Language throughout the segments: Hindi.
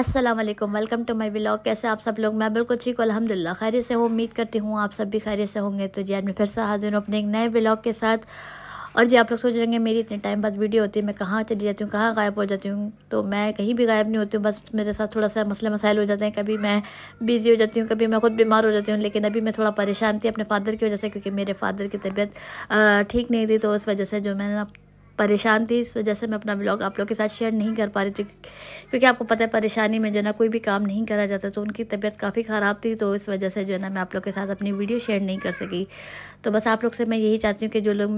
अस्सलाम वालेकुम वेलकम टू माय व्लॉग कैसे आप सब लोग मैं बिल्कुल ठीक अलहमदिल्ला खैर से हूँ उम्मीद करती हूँ आप सब भी खैर से होंगे तो जी आज मैं फिर से हाजिर हूँ अपने एक नए व्लॉग के साथ और जी आप लोग सोच हैं मेरी इतने टाइम बाद वीडियो होती है मैं कहाँ चली जाती हूँ कहाँ गायब हो जाती हूँ तो मैं कहीं भी गायब नहीं होती हूँ बस मेरे साथ थोड़ा सा मसले मसाइल हो जाते हैं कभी मैं बिज़ी हो जाती हूँ कभी मैं खुद बीमार हो जाती हूँ लेकिन अभी मैं थोड़ा परेशान थी अपने फादर की वजह से क्योंकि मेरे फादर की तबीयत ठीक नहीं थी तो उस वजह से जो मैंने परेशान थी इस वजह से मैं अपना ब्लॉग आप लोग के साथ शेयर नहीं कर पा रही थी क्योंकि आपको पता है परेशानी में जो है ना कोई भी काम नहीं करा जाता तो उनकी तबीयत काफ़ी ख़राब थी तो इस वजह से जो है ना मैं आप लोग के साथ अपनी वीडियो शेयर नहीं कर सकी तो बस आप लोग से मैं यही चाहती हूँ कि जो लोग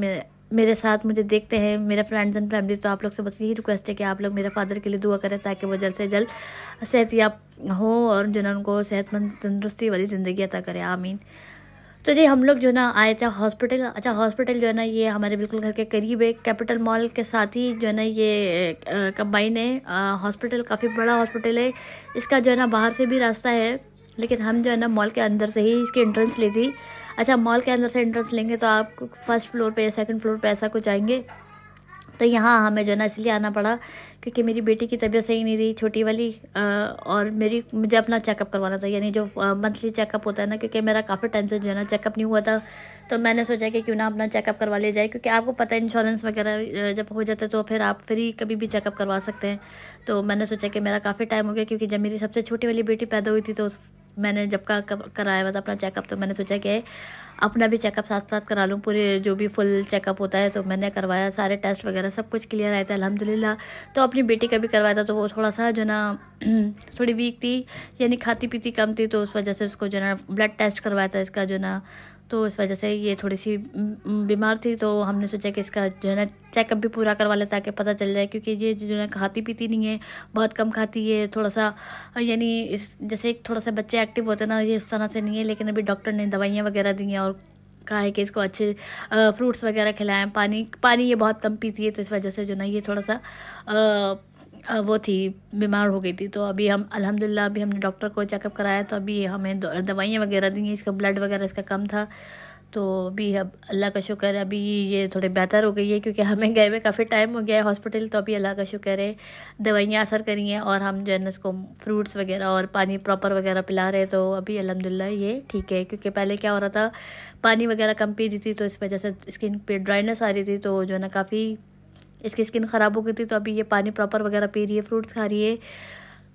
मेरे साथ मुझे देखते हैं मेरे फ्रेंड्स एंड फैमिली तो आप लोग से बस यही रिक्वेस्ट है कि आप लोग मेरे फादर के लिए दुआ करें ताकि वो जल्द से जल्द सेहतियाब हों और जो है उनको सेहतमंद तंदरुस्ती वाली ज़िंदगी अता करें आमीन तो जी हम लोग जो ना आए थे हॉस्पिटल अच्छा हॉस्पिटल जो है ना ये हमारे बिल्कुल घर के करीब है कैपिटल मॉल के साथ ही जो है ना ये कंबाइन है हॉस्पिटल काफ़ी बड़ा हॉस्पिटल है इसका जो है ना बाहर से भी रास्ता है लेकिन हम जो है ना मॉल के अंदर से ही इसकी एंट्रेंस ली थी अच्छा मॉल के अंदर से एंट्रेंस लेंगे तो आप फर्स्ट फ्लोर पे या सेकंड फ्लोर पे ऐसा कुछ आएंगे तो यहाँ हमें जो है ना इसलिए आना पड़ा क्योंकि मेरी बेटी की तबीयत सही नहीं रही छोटी वाली और मेरी मुझे अपना चेकअप करवाना था यानी जो मंथली चेकअप होता है ना क्योंकि मेरा काफ़ी टाइम से जो है ना चेकअप नहीं हुआ था तो मैंने सोचा कि क्यों ना अपना चेकअप करवा लिया जाए क्योंकि आपको पता है इंश्योरेंस वगैरह जब हो जाता है तो फिर आप फ्री कभी भी चेकअप करवा सकते हैं तो मैंने सोचा कि मेरा काफ़ी टाइम हो गया क्योंकि जब मेरी सबसे छोटी वाली बेटी पैदा हुई थी तो मैंने जब का कराया हुआ था अपना चेकअप तो मैंने सोचा कि अपना भी चेकअप साथ साथ करा लूँ पूरे जो भी फुल चेकअप होता है तो मैंने करवाया सारे टेस्ट वगैरह सब कुछ क्लियर आया था अलहमदिल्ला तो अपनी बेटी का भी करवाया था तो वो थोड़ा सा जो ना थोड़ी वीक थी यानी खाती पीती कम थी तो उस वजह से उसको जो ना ब्लड टेस्ट करवाया था इसका जो ना तो इस वजह से ये थोड़ी सी बीमार थी तो हमने सोचा कि इसका जो है ना चेकअप भी पूरा करवा लें ताकि पता चल जाए क्योंकि ये जो है ना खाती पीती नहीं है बहुत कम खाती है थोड़ा सा यानी इस जैसे एक थोड़ा सा बच्चे एक्टिव होते हैं ना ये उस तरह से नहीं है लेकिन अभी डॉक्टर ने दवाइयाँ वगैरह दी हैं और कहा है कि इसको अच्छे फ्रूट्स वगैरह खिलाएं पानी पानी ये बहुत कम पीती है तो इस वजह से जो ना ये थोड़ा सा आ, वो थी बीमार हो गई थी तो अभी हम अल्हम्दुलिल्लाह अभी हमने डॉक्टर को चेकअप कराया तो अभी हमें दवाइयाँ वगैरह दी हैं इसका ब्लड वगैरह इसका कम था तो अभी अब अल्लाह का शुक्र है अभी ये थोड़े बेहतर हो गई है क्योंकि हमें गए हुए काफ़ी टाइम हो गया है हॉस्पिटल तो अभी अल्लाह का शुक्र है दवाइयाँ असर करी हैं और हम जो है ना उसको फ्रूट्स वगैरह और पानी प्रॉपर वगैरह पिला रहे हैं तो अभी अलहमदिल्ला ये ठीक है क्योंकि पहले क्या हो रहा था पानी वगैरह कम पी रही थी तो इस वजह से स्किन पर ड्राइनेस आ रही थी तो जो है ना काफ़ी इसकी स्किन ख़राब हो गई थी तो अभी ये पानी प्रॉपर वगैरह पी रही है फ्रूट्स खा रही है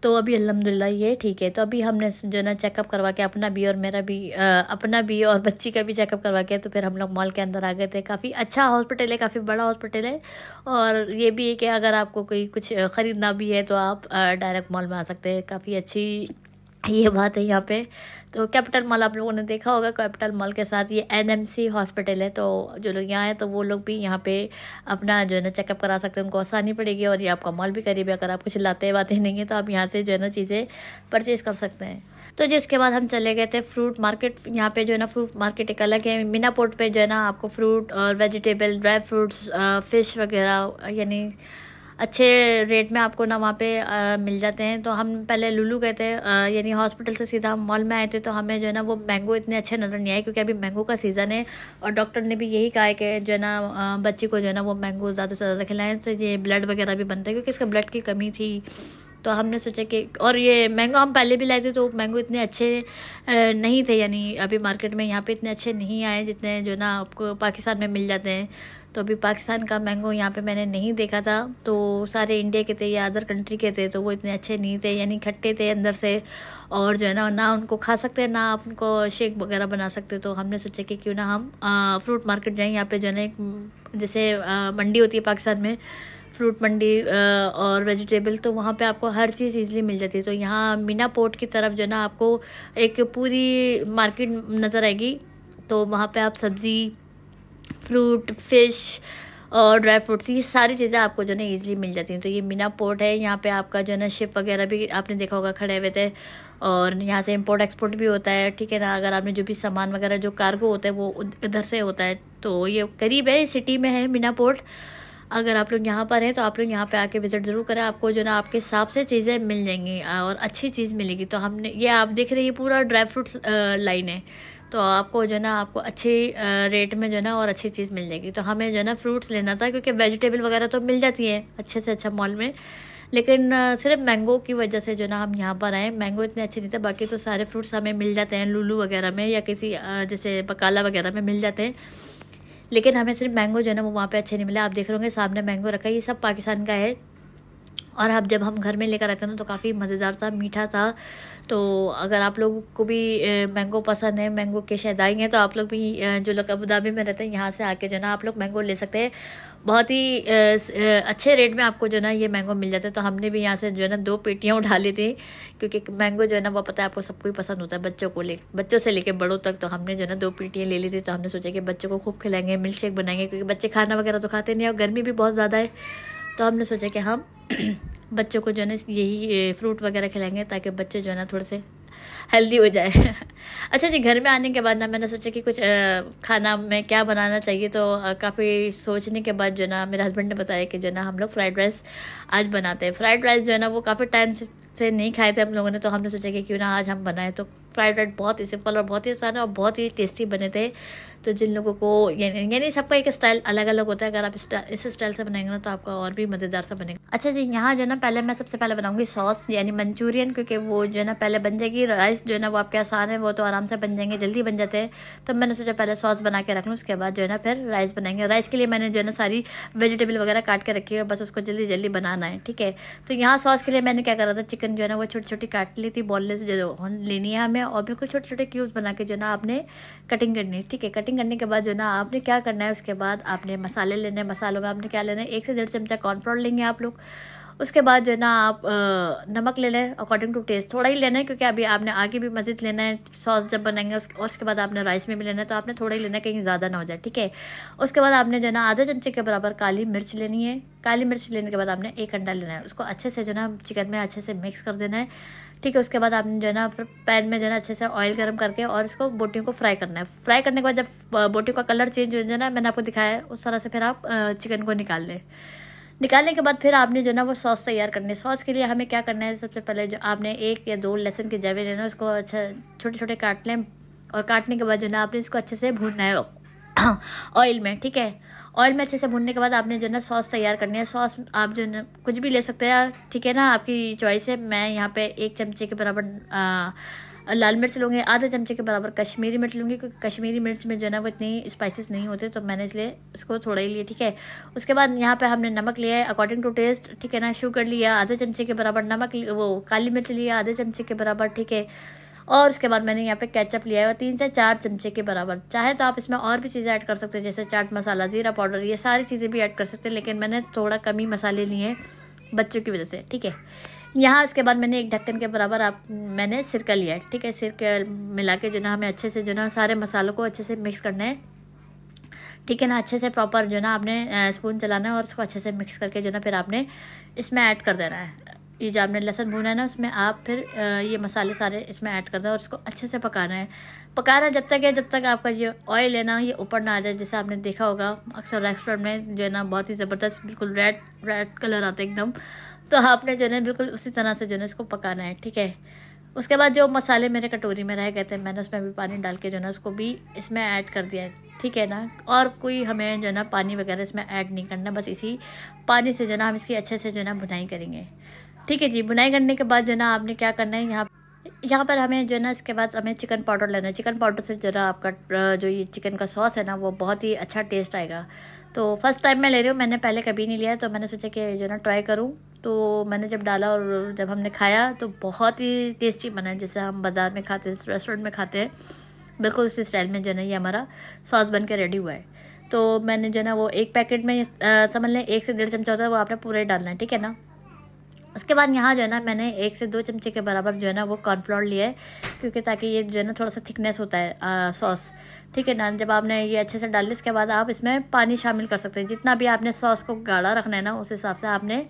तो अभी अलहमदिल्ला ये ठीक है तो अभी हमने जो ना चेकअप करवा के अपना भी और मेरा भी आ, अपना भी और बच्ची का भी चेकअप करवा के तो फिर हम लोग मॉल के अंदर आ गए थे काफ़ी अच्छा हॉस्पिटल है काफ़ी बड़ा हॉस्पिटल है और ये भी है कि अगर आपको कोई कुछ ख़रीदना भी है तो आप डायरेक्ट मॉल में आ सकते हैं काफ़ी अच्छी ये बात है यहाँ पे तो कैपिटल मॉल आप लोगों ने देखा होगा कैपिटल मॉल के साथ ये एनएमसी हॉस्पिटल है तो जो लोग यहाँ हैं तो वो लोग भी यहाँ पे अपना जो है ना चेकअप करा सकते हैं उनको आसानी पड़ेगी और ये आपका मॉल भी करीब है अगर आप कुछ लाते बातें नहीं है तो आप यहाँ से जो है ना चीज़ें परचेज़ कर सकते हैं तो जिसके बाद हम चले गए थे फ्रूट मार्केट यहाँ पे जो है ना फ्रूट मार्केट एक अलग है मीना पोर्ट पे जो है ना आपको फ्रूट और वेजिटेबल ड्राई फ्रूट्स फ़िश वगैरह यानी अच्छे रेट में आपको ना वहाँ पे आ, मिल जाते हैं तो हम पहले लुलू गए थे यानी हॉस्पिटल से सीधा हम मॉल में आए थे तो हमें जो है ना वो मैंगो इतने अच्छे नज़र नहीं आए क्योंकि अभी मैंगो का सीज़न है और डॉक्टर ने भी यही कहा है कि जो है ना बच्चे को जो है ना वो मैंगो ज़्यादा से ज़्यादा खिलाएं तो ये ब्लड वगैरह भी बनता है क्योंकि इसका ब्लड की कमी थी तो हमने सोचा कि और ये मैंगो हम पहले भी लाए थे तो मैंगो इतने अच्छे नहीं थे यानी अभी मार्केट में यहाँ पे इतने अच्छे नहीं आए जितने जो ना आपको पाकिस्तान में मिल जाते हैं तो अभी पाकिस्तान का मैंगो यहाँ पे मैंने नहीं देखा था तो सारे इंडिया के थे या अदर कंट्री के थे तो वो इतने अच्छे नहीं थे यानी खट्टे थे अंदर से और जो है ना ना उनको खा सकते हैं ना आप उनको शेक वगैरह बना सकते तो हमने सोचा कि क्यों ना हम फ्रूट मार्केट जाएँ यहाँ पर जो है ना एक जैसे मंडी होती है पाकिस्तान में फ्रूट मंडी और वेजिटेबल तो वहाँ पे आपको हर चीज़ ईजिली मिल जाती है तो यहाँ मीना पोर्ट की तरफ जो ना आपको एक पूरी मार्केट नज़र आएगी तो वहाँ पे आप सब्ज़ी फ्रूट फिश और ड्राई फ्रूट्स ये सारी चीज़ें आपको जो है ना ईजिली मिल जाती हैं तो ये मीना पोर्ट है यहाँ पे आपका जो है ना शिप वगैरह भी आपने देखा होगा खड़े हुए थे और यहाँ से इंपोर्ट एक्सपोर्ट भी होता है ठीक है ना अगर आपने जो भी सामान वगैरह जो कार्गो होता है वो उधर से होता है तो ये करीब है सिटी में है मीना पोर्ट अगर आप लोग यहाँ पर हैं तो आप लोग यहाँ पे आके विज़िट ज़रूर करें आपको जो ना आपके हिसाब से चीज़ें मिल जाएंगी और अच्छी चीज़ मिलेगी तो हमने ये आप देख रहे हैं पूरा ड्राई फ्रूट्स लाइन है तो आपको जो ना आपको अच्छे रेट में जो ना और अच्छी चीज़ मिल जाएगी तो हमें जो ना फ्रूट्स लेना था क्योंकि वेजिटेबल वगैरह तो मिल जाती है अच्छे से अच्छा मॉल में लेकिन सिर्फ मैंगो की वजह से जो ना हम यहाँ पर आए मैंगो इतने अच्छे नहीं थे बाकी तो सारे फ्रूट्स हमें मिल जाते हैं लूलू वगैरह में या किसी जैसे बकाला वगैरह में मिल जाते हैं लेकिन हमें सिर्फ मैंगो जो है ना वो वहाँ पे अच्छे नहीं मिले आप देख रहे होंगे सामने मैंगो रखा है ये सब पाकिस्तान का है और आप जब हम घर में लेकर आते हैं ना तो काफ़ी मज़ेदार सा मीठा था तो अगर आप लोगों को भी मैंगो पसंद है मैंगो के शहदाई हैं तो आप लोग भी जो लोग अबूदाबी में रहते हैं यहाँ से आके जो है ना आप लोग मैंगो ले सकते हैं बहुत ही अच्छे रेट में आपको जो है ना ये मैंगो मिल जाता है तो हमने भी यहाँ से जो है ना दो पेटियाँ उठा ली थी क्योंकि मैंगो जो है ना वो पता है आपको सबको ही पसंद होता है बच्चों को ले बच्चों से लेके बड़ों तक तो हमने जो है ना दो पेटियाँ ले ली थी तो हमने सोचा कि बच्चों को खूब खिलाएंगे मिल्क शेक बनाएंगे क्योंकि बच्चे खाना वगैरह तो खाते नहीं और गर्मी भी बहुत ज़्यादा है तो हमने सोचा कि हम बच्चों को जो है ना यही फ्रूट वगैरह खिलाएंगे ताकि बच्चे जो है ना थोड़े से हेल्दी हो जाए अच्छा जी घर में आने के बाद ना मैंने सोचा कि कुछ खाना में क्या बनाना चाहिए तो काफ़ी सोचने के बाद जो है ना मेरे हस्बैंड ने बताया कि जो है ना हम लोग फ्राइड राइस आज बनाते हैं फ्राइड राइस जो है ना वो काफ़ी टाइम से नहीं खाए थे हम लोगों ने तो हमने सोचा कि क्यों ना आज हम बनाएं तो फ्राइड राइट बहुत ही सिंपल और बहुत ही आसान है और बहुत ही टेस्टी बने थे तो जिन लोगों को यानी यानी सबका एक स्टाइल अलग अलग होता है अगर आप इस स्टाइल से बनाएंगे ना तो आपका और भी मज़ेदार सा बनेगा अच्छा जी यहाँ जो है ना पहले मैं सबसे पहले बनाऊँगी सॉस यानी मंचूरियन क्योंकि वो जो है ना पहले बन जाएगी राइस जो है ना वो आपके आसान है वो तो आराम से बन जाएंगे जल्दी बन जाते हैं तो मैंने सोचा पहले सॉस बना के रख लूँ उसके बाद जो है ना फिर राइस बनाएंगे राइस के लिए मैंने जो है ना सारी वेजिटेबल वगैरह काट के रखी है बस उसको जल्दी जल्दी बनाना है ठीक है तो यहाँ सॉस के लिए मैंने क्या करा था चिकन जो है ना वो छोटी छोटी काट ली थी बॉनलेस जो लेनी है हमें और बिल्कुल छोटे छोटे क्यूब्स बना के जो ना आपने कटिंग करनी ठीक है कटिंग करने के बाद जो ना आपने क्या करना है उसके बाद आपने मसाले लेने मसालों में आपने क्या लेना है एक से डेढ़ चमचा कॉर्नफ्लोर लेंगे आप लोग उसके बाद जो है ना आप नमक ले लें अकॉर्डिंग टू टेस्ट थोड़ा ही लेना है क्योंकि अभी आपने आगे भी मज़ीद लेना है सॉस जब बनाएंगे उस, उसके बाद आपने राइस में भी लेना है तो आपने थोड़ा ही लेना है कहीं ज़्यादा ना हो जाए ठीक है उसके बाद आपने जो है ना आधा चमचे के बराबर काली मिर्च लेनी है काली मिर्च लेने के बाद आपने एक अंडा लेना है उसको अच्छे से जो है ना चिकन में अच्छे से मिक्स कर देना है ठीक है उसके बाद आपने जो है ना पैन में जो है ना अच्छे से ऑयल गर्म करके और इसको बोटियों को फ्राई करना है फ्राई करने के बाद जब बोटियों का कलर चेंज हो जाए ना मैंने आपको दिखाया है उस तरह से फिर आप चिकन को निकाल लें निकालने के बाद फिर आपने जो ना वो सॉस तैयार करनी है सॉस के लिए हमें क्या करना है सबसे पहले जो आपने एक या दो लहसुन के जवे लेना उसको अच्छा छोटे छोटे काट लें और काटने के बाद जो ना आपने इसको अच्छे से भूनना है ऑयल में ठीक है ऑयल में अच्छे से भूनने के बाद आपने जो है ना सॉस तैयार करनी है सॉस आप जो है ना कुछ भी ले सकते हैं ठीक है ना आपकी चॉइस है मैं यहाँ पे एक चमचे के बराबर लाल मिर्च लूँगी आधा चमचे के बराबर कश्मीरी मिर्च लूँगी क्योंकि कश्मीरी मिर्च में जो है ना वो इतनी स्पाइसेस नहीं होते तो मैंने इसलिए इसको थोड़ा ही लिया ठीक है उसके बाद यहाँ पे हमने नमक लिया है अकॉर्डिंग टू टेस्ट ठीक है ना शुगर लिया आधे चमचे के बराबर नमक वो काली मिर्च लिया आधे चमचे के बराबर ठीक है और उसके बाद मैंने यहाँ पे केचप लिया है तीन से चार चमचे के बराबर चाहे तो आप इसमें और भी चीज़ें ऐड कर सकते हैं जैसे चाट मसाला ज़ीरा पाउडर ये सारी चीज़ें भी ऐड कर सकते हैं लेकिन मैंने थोड़ा कम ही मसाले लिए हैं बच्चों की वजह से ठीक है यहाँ उसके बाद मैंने एक ढक्कन के बराबर आप मैंने सिरका लिया है ठीक है सिरके मिला के जो ना हमें अच्छे से जो ना सारे मसालों को अच्छे से मिक्स करना है ठीक है ना अच्छे से प्रॉपर जो ना आपने स्पून चलाना है और उसको अच्छे से मिक्स करके जो ना फिर आपने इसमें ऐड कर देना है ये जो आपने लहसन भुना है ना उसमें आप फिर ये मसाले सारे इसमें ऐड कर दें और इसको अच्छे से पकाना है पकाना है जब तक है जब तक आपका ये ऑयल है ना ये ऊपर ना आ जाए जैसे आपने देखा होगा अक्सर रेस्टोरेंट में जो है ना बहुत ही ज़बरदस्त बिल्कुल रेड रेड कलर आता है एकदम तो आपने जो है बिल्कुल उसी तरह से जो है इसको पकाना है ठीक है उसके बाद जो मसाले मेरे कटोरी में रह गए थे मैंने उसमें भी पानी डाल के जो है ना उसको भी इसमें ऐड कर दिया है ठीक है ना और कोई हमें जो है ना पानी वगैरह इसमें ऐड नहीं करना बस इसी पानी से जो है ना हम इसकी अच्छे से जो है ना बुनाई करेंगे ठीक है जी बुनाई करने के बाद जो ना आपने क्या करना है यहाँ यहाँ पर हमें जो है ना इसके बाद हमें चिकन पाउडर लेना है चिकन पाउडर से जो ना आपका जो ये चिकन का सॉस है ना वो बहुत ही अच्छा टेस्ट आएगा तो फर्स्ट टाइम मैं ले रही हूँ मैंने पहले कभी नहीं लिया तो मैंने सोचा कि जो ना ट्राई करूँ तो मैंने जब डाला और जब हमने खाया तो बहुत ही टेस्टी बना है जैसे हम बाज़ार में खाते हैं रेस्टोरेंट में खाते हैं बिल्कुल उसी स्टाइल में जो है ना ये हमारा सॉस बन के रेडी हुआ है तो मैंने जो है ना वो एक पैकेट में समझ लें एक से डेढ़ चमचा होता है वो आपने पूरा ही डालना है ठीक है ना उसके बाद यहाँ जो है ना मैंने एक से दो चमचे के बराबर जो है ना वो कॉर्नफ्लोर लिया है क्योंकि ताकि ये जो है ना थोड़ा सा थिकनेस होता है सॉस ठीक है ना जब आपने ये अच्छे से डाल लिया उसके बाद आप इसमें पानी शामिल कर सकते हैं जितना भी आपने सॉस को गाढ़ा रखना है ना उस हिसाब से आपने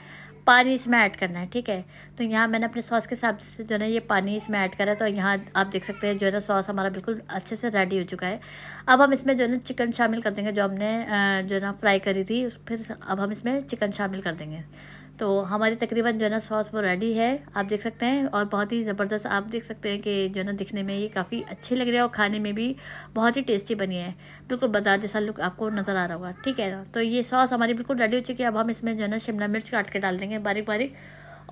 पानी इसमें ऐड करना है ठीक है तो यहाँ मैंने अपने सॉस के हिसाब से जो है ना ये पानी इसमें ऐड करा है तो यहाँ आप देख सकते हैं जो है ना सॉस हमारा बिल्कुल अच्छे से रेडी हो चुका है अब हम इसमें जो है ना चिकन शामिल कर देंगे जो हमने जो है ना फ्राई करी थी फिर अब हम इसमें चिकन शामिल कर देंगे तो हमारी तकरीबन जो है ना सॉस वो रेडी है आप देख सकते हैं और बहुत ही ज़बरदस्त आप देख सकते हैं कि जो है ना दिखने में ये काफ़ी अच्छे लग रहे हैं और खाने में भी बहुत ही टेस्टी बनी है बिल्कुल बाजार जैसा लुक आपको नज़र आ रहा होगा ठीक है ना तो ये सॉस हमारी बिल्कुल रेडी हो चुकी है अब हम इसमें जो है ना शिमला मिर्च काट के डाल देंगे बारीक बारीक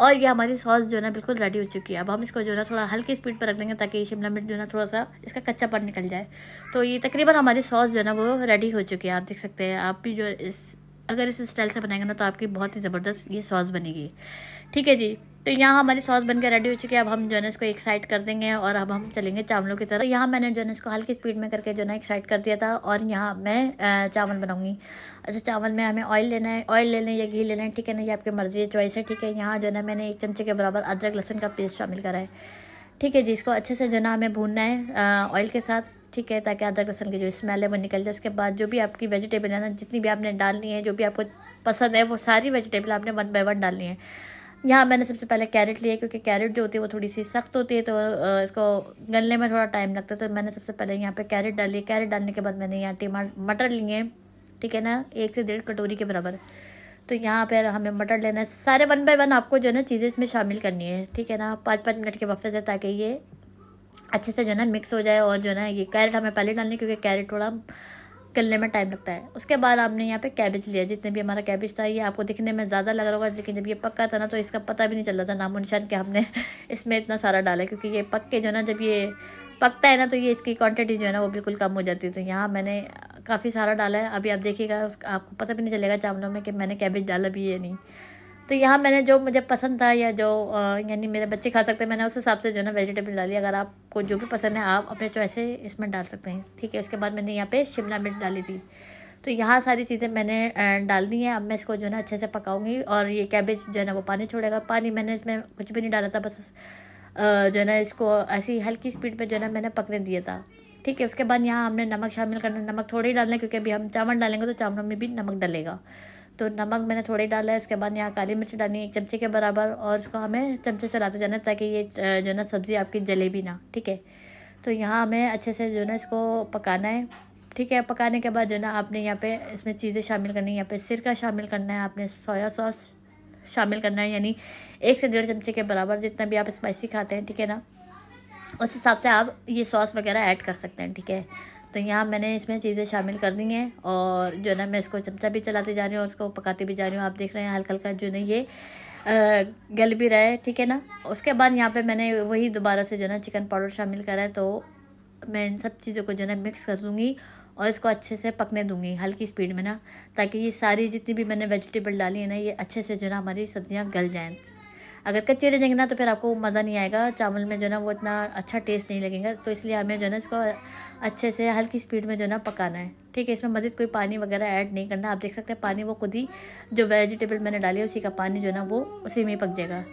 और ये हमारी सॉस जो है ना बिल्कुल रेडी हो चुकी है अब हम इसको जो है ना थोड़ा हल्की स्पीड पर रख देंगे ताकि शिमला मिर्च जो है ना थोड़ा सा इसका कच्चापन निकल जाए तो ये तकरीबन हमारी सॉस जो है ना वो रेडी हो चुकी है आप देख सकते हैं आप भी जो इस अगर इस स्टाइल से बनाएंगे ना तो आपकी बहुत ही ज़बरदस्त ये सॉस बनेगी ठीक है जी तो यहाँ हमारी सॉस बनकर रेडी हो चुकी है अब हम जो है इसको एक साइड कर देंगे और अब हम चलेंगे चावलों की तरफ तो यहाँ मैंने जो है इसको हल्की स्पीड में करके जो है एक साइड कर दिया था और यहाँ मैं चावल बनाऊंगी अच्छा चावल में हमें ऑयल लेना है ऑयल ले लें या घी ले लें ठीक है ना ये आपकी मर्ज़ी है चॉइस है ठीक है यहाँ जो है मैंने एक चमचे के बराबर अदरक लहसन का पेस्ट शामिल करा है ठीक है जी इसको अच्छे से जो ना हमें भूनना है ऑयल के साथ ठीक है ताकि अदरक लहसन की जो स्मेल है वो निकल जाए उसके बाद जो भी आपकी वेजिटेबल है ना जितनी भी आपने डालनी है जो भी आपको पसंद है वो सारी वेजिटेबल आपने वन बाई वन डालनी है यहाँ मैंने सबसे पहले कैरेट लिया क्योंकि कैरेट जो होती है वो थोड़ी सी सख्त होती है तो इसको गलने में थोड़ा टाइम लगता है तो मैंने सबसे पहले यहाँ पर कैरेट डाली कैरेट डालने के बाद मैंने यहाँ टी मटर लिए ठीक है ना एक से डेढ़ कटोरी के बराबर तो यहाँ पर हमें मटर लेना है सारे वन बाई वन आपको जो है ना चीज़ें इसमें शामिल करनी है ठीक है ना पाँच पाँच मिनट के वफे से ताकि ये अच्छे से जो है ना मिक्स हो जाए और जो है ना ये कैरेट हमें पहले डालनी क्योंकि कैरेट थोड़ा गलने में टाइम लगता है उसके बाद आपने यहाँ पे कैबेज लिया जितने भी हमारा कैबेज था ये आपको दिखने में ज़्यादा लग रहा होगा लेकिन जब ये पक्का था ना तो इसका पता भी नहीं चल रहा था नामो निशान के हमने इसमें इतना सारा डाला क्योंकि ये पक के जो ना जब ये पकता है ना तो ये इसकी क्वान्टिटी जो है ना वो बिल्कुल कम हो जाती है तो यहाँ मैंने काफ़ी सारा डाला है अभी आप देखिएगा आपको पता भी नहीं चलेगा चावलों में कि मैंने कैबेज डाला भी है नहीं तो यहाँ मैंने जो मुझे पसंद था या जो यानी मेरे बच्चे खा सकते हैं मैंने उस हिसाब से जो ना वेजिटेबल डाली अगर आपको जो भी पसंद है आप अपने चॉइस से इसमें डाल सकते हैं ठीक है उसके बाद मैंने यहाँ पे शिमला मिर्च डाली थी तो यहाँ सारी चीज़ें मैंने डाल दी हैं अब मैं इसको जो है ना अच्छे से पकाऊंगी और ये कैबेज जो है ना वो पानी छोड़ेगा पानी मैंने इसमें कुछ भी नहीं डाला था बस जो है ना इसको ऐसी हल्की स्पीड पर जो है ना मैंने पकने दिया था ठीक है उसके बाद यहाँ हमने नमक शामिल करना नमक थोड़ा ही डालना है क्योंकि अभी हम चावल डालेंगे तो चावलों में भी नमक डलेगा तो नमक मैंने थोड़े ही डाला है उसके बाद यहाँ काली मिर्च डालनी है एक चमचे के बराबर और उसको हमें चमचे से लाते जाना है ताकि ये जो ना सब्ज़ी आपकी जले भी ना ठीक है तो यहाँ हमें अच्छे से जो ना इसको पकाना है ठीक है पकाने के बाद जो ना आपने यहाँ पे इसमें चीज़ें शामिल करनी है यहाँ पे सिरका शामिल करना है आपने सोया सॉस शामिल करना है यानी एक से डेढ़ चमचे के बराबर जितना भी आप स्पाइसी खाते हैं ठीक है ना उस हिसाब से आप ये सॉस वगैरह ऐड कर सकते हैं ठीक है तो यहाँ मैंने इसमें चीज़ें शामिल कर दी हैं और जो है ना मैं इसको चमचा भी चलाते जा रही हूँ और उसको पकाते भी जा रही हूँ आप देख रहे हैं हल्का हल्का जो है ये गल भी रहा है ठीक है ना उसके बाद यहाँ पे मैंने वही दोबारा से जो है ना चिकन पाउडर शामिल करा है तो मैं इन सब चीज़ों को जो है ना मिक्स कर दूँगी और इसको अच्छे से पकने दूँगी हल्की स्पीड में ना ताकि ये सारी जितनी भी मैंने वेजिटेबल डाली है ना ये अच्छे से जो है ना हमारी सब्ज़ियाँ गल जाएँ अगर कच्चे रह जाएंगे ना तो फिर आपको मज़ा नहीं आएगा चावल में जो है ना वो इतना अच्छा टेस्ट नहीं लगेगा तो इसलिए हमें जो है ना इसको अच्छे से हल्की स्पीड में जो है ना पकाना है ठीक है इसमें मज़ीद कोई पानी वगैरह ऐड नहीं करना आप देख सकते हैं पानी वो खुद ही जो वेजिटेबल मैंने डाली है उसी का पानी जो है ना वो उसी में ही पक जाएगा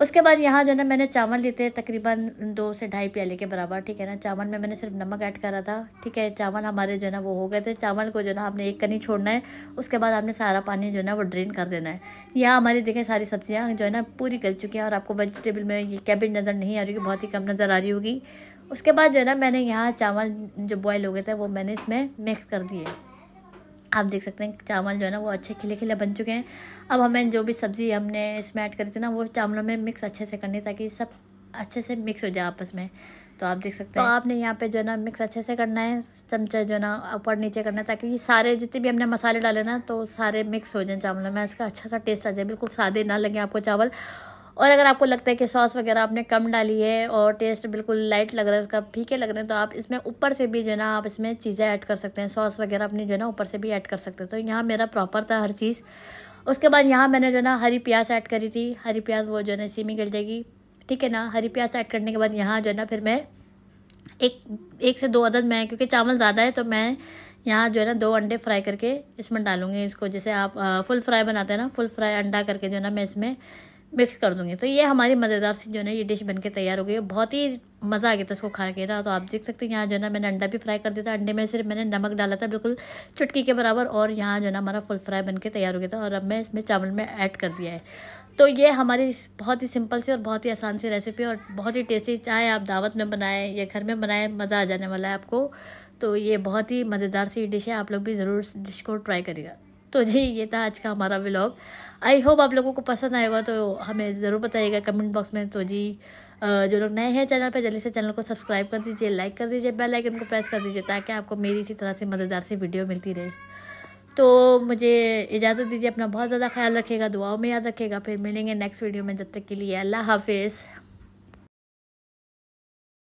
उसके बाद यहाँ जो है ना मैंने चावल लेते तकरीबन दो से ढाई प्याले के बराबर ठीक है ना चावल में मैंने सिर्फ नमक ऐड करा था ठीक है चावल हमारे जो है ना वो हो गए थे चावल को जो है ना आपने एक कनी छोड़ना है उसके बाद आपने सारा पानी जो है ना वो ड्रेन कर देना है यहाँ हमारी देखें सारी सब्जियाँ जो है ना पूरी गल चुकी हैं और आपको वेजिटेबल में ये कैबेज नज़र नहीं आ रही होगी बहुत ही कम नज़र आ रही होगी उसके बाद जो है ना मैंने यहाँ चावल जो बॉयल हो गए थे वो मैंने इसमें मिक्स कर दिए आप देख सकते हैं चावल जो है ना वो अच्छे खिले खिले बन चुके हैं अब हमें जो भी सब्ज़ी हमने इसमें ऐड करी थी ना वो चावलों में मिक्स अच्छे से करनी ताकि सब अच्छे से मिक्स हो जाए आपस में तो आप देख सकते तो हैं तो आपने यहाँ पे जो है ना मिक्स अच्छे से करना है चमचा जो है ना ऊपर नीचे करना है ताकि ये सारे जितने भी हमने मसाले डाले ना तो सारे मिक्स हो जाए चावलों में इसका अच्छा सा टेस्ट आ जाए बिल्कुल सादे ना लगे आपको चावल और अगर आपको लगता है कि सॉस वगैरह आपने कम डाली है और टेस्ट बिल्कुल लाइट लग रहा है उसका फीके लग रहे हैं तो आप इसमें ऊपर से भी जो है ना आप इसमें चीज़ें ऐड कर सकते हैं सॉस वगैरह अपनी जो है ना ऊपर से भी ऐड कर सकते हैं तो यहाँ मेरा प्रॉपर था हर चीज़ उसके बाद यहाँ मैंने जो है ना हरी प्याज ऐड करी थी हरी प्याज वो जो है ना सीमी गल जाएगी ठीक है ना हरी प्याज ऐड करने के बाद यहाँ जो है ना फिर मैं एक एक से दो अदद मैं क्योंकि चावल ज़्यादा है तो मैं यहाँ जो है ना दो अंडे फ्राई करके इसमें डालूंगी इसको जैसे आप फुल फ्राई बनाते हैं ना फुल फ्राई अंडा करके जो है ना मैं इसमें मिक्स कर दूँगी तो ये हमारी मज़ेदार सी जो है ना ये डिश बनके तैयार हो गई है बहुत ही मज़ा आ गया था इसको खा के ना तो आप देख सकते हैं यहाँ जो है ना मैंने अंडा भी फ्राई कर दिया था अंडे में सिर्फ मैंने नमक डाला था बिल्कुल चुटकी के बराबर और यहाँ जो है ना हमारा फुल फ्राई बन के तैयार हो गया था और अब मैं इसमें चावल में ऐड कर दिया है तो ये हमारी बहुत ही सिंपल सी और बहुत ही आसान सी रेसिपी और बहुत ही टेस्टी चाहे आप दावत में बनाएं या घर में बनाएं मज़ा आ जाने वाला है आपको तो ये बहुत ही मज़ेदार सी डिश है आप लोग भी ज़रूर डिश को ट्राई करिएगा तो जी ये था आज का हमारा व्लॉग आई होप आप लोगों को पसंद आएगा तो हमें ज़रूर बताइएगा कमेंट बॉक्स में तो जी जो लोग नए हैं चैनल पर जल्दी से चैनल को सब्सक्राइब कर दीजिए लाइक कर दीजिए बेल आइकन को प्रेस कर दीजिए ताकि आपको मेरी इसी तरह से मज़ेदार सी वीडियो मिलती रहे तो मुझे इजाज़त दीजिए अपना बहुत ज़्यादा ख्याल रखेगा दुआओं में याद रखेगा फिर मिलेंगे नेक्स्ट वीडियो में जब तक के लिए अल्लाह हाफिज़